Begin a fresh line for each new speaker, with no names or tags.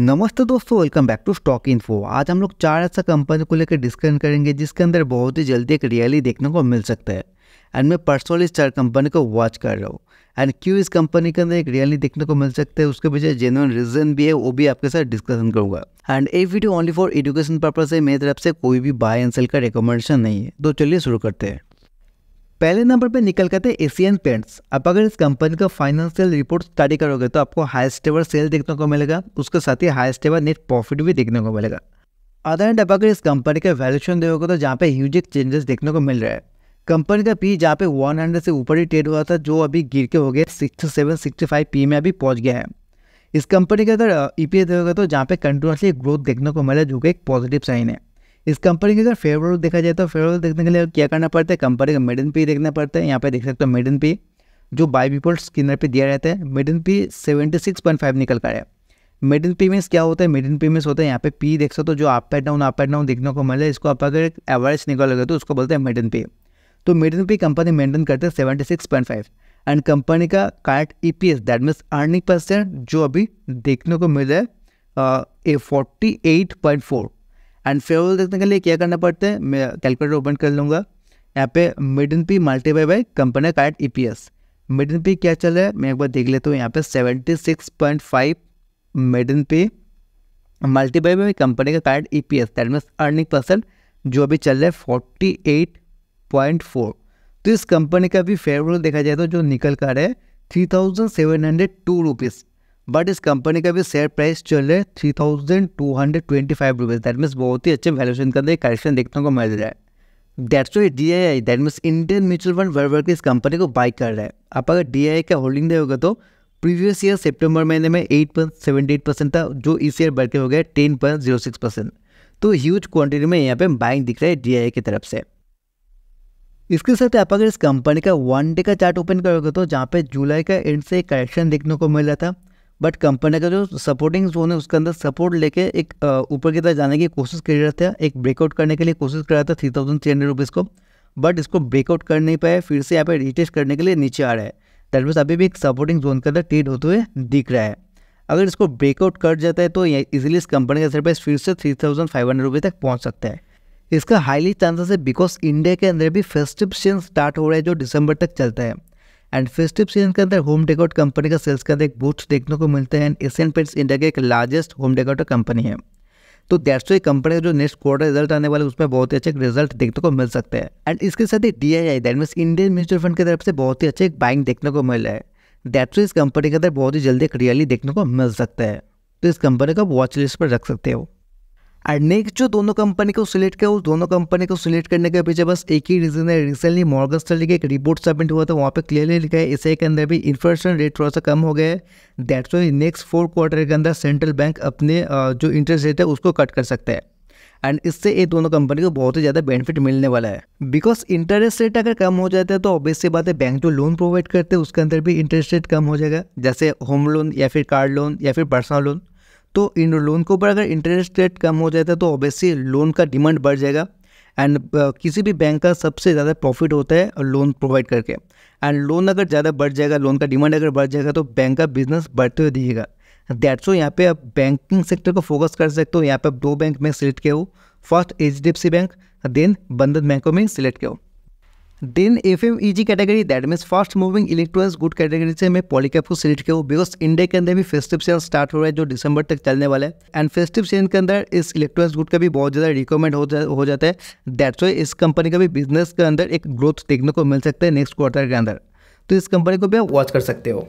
नमस्ते दोस्तों welcome back to stock info आज हम लोग चार ऐसा कंपनी को लेकर डिस्कस करेंगे जिसके अंदर बहुत ही जल्दी एक रियली देखने को मिल सकता है एंड मैं पर्सनली इस चार कंपनी को वॉच कर रहा हूँ एंड क्यों इस कंपनी के अंदर एक रियली देखने को मिल सकता है उसके पीछे जेनुअन रीजन भी है वो भी आपके साथ डिस्कशन करूँगा and a video only for education purpose है मेरी तरफ से कोई भी बाय एंड सेल का रिकमेंडेशन नहीं है तो चलिए शुरू करते हैं पहले नंबर पे निकल करते एशियन पेंट्स अब अगर इस कंपनी का फाइनेंशियल रिपोर्ट स्टडी करोगे तो आपको हाईस्ट एवर सेल देखने को मिलेगा उसके साथ ही हाईस्ट एवर नेट प्रॉफिट भी देखने को मिलेगा अदर एंड अब अगर इस कंपनी का वैल्यूशन देखोगे तो जहाँ पे ह्यूज चेंजेस देखने को मिल रहा है कंपनी का पी जहाँ पे 100 से ऊपर ही ट्रेड हुआ था जो अभी गिर के हो गया सिक्सटी फाइव पी में अभी पहुँच गया है इस कंपनी के अगर ई पी देखोगे तो जहाँ पे कंटिन्यूसली ग्रोथ देखने को मिला जो कि एक पॉजिटिव साइन है इस कंपनी के अगर फेवर देखा जाए तो फेवर देखने के लिए क्या करना पड़ता है कंपनी का मिडन पी देखना पड़ता है यहाँ पे देख सकते हो मिडन पी जो बाई डिफॉल्ट स्किनर पे दिया रहता है median P seventy six point five निकल कर है मिडन पी मीन्स क्या होता है मिडन पी मीन्स होता है यहाँ पे पी देख सकते हो जो up and down up and down देखने को मिले इसको आप अगर एवरेज निकालोगे तो उसको बोलते हैं मिडन पी तो मिडन पी कंपनी मेंटेन करते हैं seventy six point five and company का cart E P S that means earning percent जो अभी देखने को मिले forty eight point four unfavourable देखने के लिए क्या करना पड़ता है मैं कैलकुलेटर ओपन कर लूँगा यहाँ पे median P multiply by company का card E P S median P क्या चल रहा है मैं एक बार देख लेता हूँ यहाँ पे seventy six point five median P multiply by company का card E P S that means earning percent जो अभी चल रहा है फोर्टी एट पॉइंट फोर तो इस कंपनी का भी फेवरेबल देखा जाए तो जो निकल कर रहा है three thousand seven hundred two rupees but इस कंपनी का भी शेयर प्राइस चल रहा है three thousand two hundred twenty five rupees that means बहुत ही अच्छे वैल्यूशन के अंदर करेक्शन देखने को मिल रहा है दैट्स वो D I I that means Indian mutual fund world world इस कंपनी को बाई कर रहा है आप अगर डी आई आई का होल्डिंग दोगे तो प्रीवियस ईयर सेप्टेम्बर महीने में eight point seventy eight percent था जो इस ईयर बढ़ के हो गया ten point zero six percent तो ह्यूज क्वांटिटी में यहाँ पे बाइंग दिख रहा है डी आई आई की तरफ से इसके साथ आप अगर इस कंपनी का वन डे का चार्ट ओपन करोगे तो जहाँ पे जुलाई का एंड से करेक्शन देखने को मिल रहा था बट कंपनी का जो सपोर्टिंग जोन है उसके अंदर सपोर्ट लेके एक ऊपर की तरफ जाने की कोशिश कर रहा था एक ब्रेकआउट करने के लिए कोशिश कर रहा था three thousand three hundred rupees को बट इसको ब्रेकआउट कर नहीं पाया फिर से यहाँ पे रिटेस्ट करने के लिए नीचे आ रहा है दैट मीन्स अभी भी एक सपोर्टिंग जोन के अंदर ट्रेड होते हुए दिख रहा है अगर इसको ब्रेकआउट कर जाता है तो इजिली इस कंपनी का शेयर फिर से three thousand five hundred rupees तक पहुँच सकता है इसका हाईली चांसेस है बिकॉज इंडिया के अंदर भी फेस्टिव सीजन स्टार्ट हो रहा है जो दिसंबर तक चलता है एंड फेस्टिव सीजन के अंदर होम डेकोट कंपनी का सेल्स का अंदर एक बूथ देखने को मिलते हैं एशियन पेंट्स इंडिया के एक लार्जेस्ट होम डेकोट कंपनी है तो डेट्स वाई कंपनी का जो नेक्स्ट क्वार्टर रिजल्ट आने वाले उसमें बहुत ही अच्छे रिजल्ट देखने को मिल सकते हैं एंड इसके साथ ही D I I that mean Indian mutual fund की तरफ से बहुत ही अच्छे एक बाइंग देखने को मिल रहा है डेट्स इस कंपनी के अंदर बहुत ही जल्दी एक रियली देखने को मिल सकता है तो इस कंपनी को वॉच लिस्ट पर रख सकते हो एंड नेक्स्ट जो दोनों कंपनी को सिलेक्ट किया उस दोनों कंपनी को सिलेक्ट करने के पीछे बस एक ही रीजन है रिसेंटली मॉर्गन स्टैंडली का एक रिपोर्ट सबमिट हुआ था वहाँ पे क्लियरली लिखा है इसे के अंदर भी इन्फ्लेशन रेट थोड़ा सा कम हो गया है that's why next four quarter के अंदर सेंट्रल बैंक अपने जो इंटरेस्ट रेट है उसको कट कर सकता है एंड इससे ये दोनों कंपनी को बहुत ही ज़्यादा बेनिफिट मिलने वाला है बिकॉज इंटरेस्ट रेट अगर कम हो जाता है तो ऑब्वियस सी बात है बैंक जो लोन प्रोवाइड करते हैं उसके अंदर भी इंटरेस्ट रेट कम हो जाएगा जैसे होम लोन या फिर कार लोन या फिर पर्सनल लोन तो इन लोन के ऊपर अगर इंटरेस्ट रेट कम हो जाता है तो ऑब्वियसली लोन का डिमांड बढ़ जाएगा एंड uh, किसी भी बैंक का सबसे ज़्यादा प्रॉफिट होता है लोन प्रोवाइड करके एंड लोन अगर ज़्यादा बढ़ जाएगा लोन का डिमांड अगर बढ़ जाएगा तो बैंक का बिजनेस बढ़ते हुए दिखेगा दैट्स वो यहाँ पे आप बैंकिंग सेक्टर को फोकस कर सकते हो यहाँ पे आप दो बैंक में सिलेक्ट किया हो first H D F C bank then Bandhan बैंकों में सिलेक्ट किया हो then F M E G category that means fast moving electronics good category से मैं पॉलीकैप को सिलेक्ट किया हूँ बिकॉज इंडिया के अंदर भी फेस्टिव सेल स्टार्ट हो रहा है जो दिसंबर तक चलने वाला है एंड फेस्टिव सीजन के अंदर इस इलेक्ट्रॉनिक्स गुड का भी बहुत ज़्यादा रिकॉमेंड हो, जा, हो जाता है दैट्स वाई इस कंपनी का भी बिजनेस के अंदर एक ग्रोथ देखने को मिल सकता है नेक्स्ट क्वार्टर के अंदर तो इस कंपनी को भी आप वॉच कर सकते हो